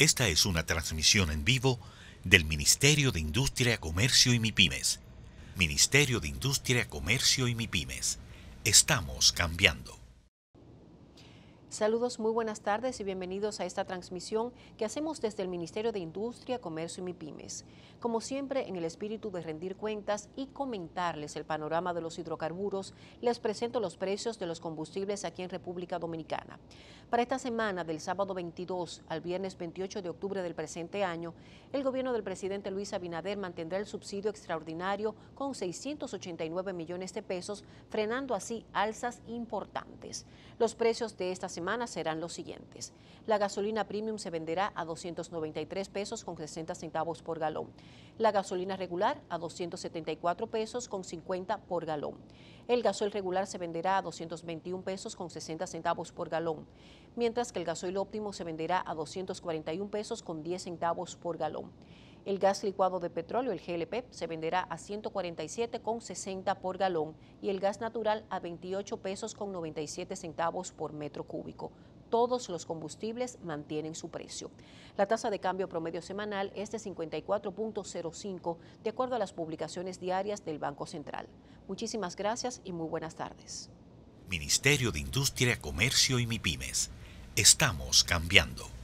Esta es una transmisión en vivo del Ministerio de Industria, Comercio y MIPIMES. Ministerio de Industria, Comercio y MIPIMES. Estamos cambiando. Saludos, muy buenas tardes y bienvenidos a esta transmisión que hacemos desde el Ministerio de Industria, Comercio y MIPIMES. Como siempre, en el espíritu de rendir cuentas y comentarles el panorama de los hidrocarburos, les presento los precios de los combustibles aquí en República Dominicana. Para esta semana, del sábado 22 al viernes 28 de octubre del presente año, el gobierno del presidente Luis Abinader mantendrá el subsidio extraordinario con 689 millones de pesos, frenando así alzas importantes. Los precios de esta semana serán los siguientes. La gasolina premium se venderá a 293 pesos con 60 centavos por galón. La gasolina regular a 274 pesos con 50 por galón. El gasoil regular se venderá a 221 pesos con 60 centavos por galón, mientras que el gasoil óptimo se venderá a 241 pesos con 10 centavos por galón. El gas licuado de petróleo, el GLP, se venderá a 147,60 por galón y el gas natural a 28 pesos con 97 centavos por metro cúbico. Todos los combustibles mantienen su precio. La tasa de cambio promedio semanal es de 54.05, de acuerdo a las publicaciones diarias del Banco Central. Muchísimas gracias y muy buenas tardes. Ministerio de Industria, Comercio y MIPIMES. Estamos cambiando.